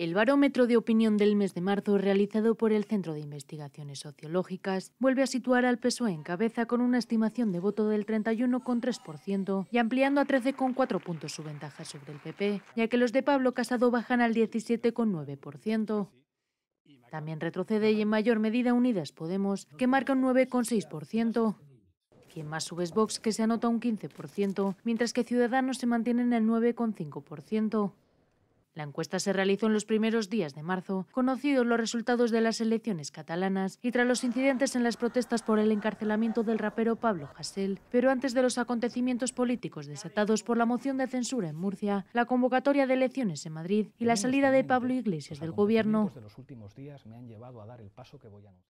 El barómetro de opinión del mes de marzo realizado por el Centro de Investigaciones Sociológicas vuelve a situar al PSOE en cabeza con una estimación de voto del 31,3% y ampliando a 13,4 puntos su ventaja sobre el PP, ya que los de Pablo Casado bajan al 17,9%. También retrocede y en mayor medida Unidas Podemos, que marca un 9,6%. Quien más sube Vox, que se anota un 15%, mientras que Ciudadanos se mantienen en el 9,5%. La encuesta se realizó en los primeros días de marzo, conocidos los resultados de las elecciones catalanas y tras los incidentes en las protestas por el encarcelamiento del rapero Pablo Hasél, pero antes de los acontecimientos políticos desatados por la moción de censura en Murcia, la convocatoria de elecciones en Madrid y la salida de Pablo Iglesias del gobierno.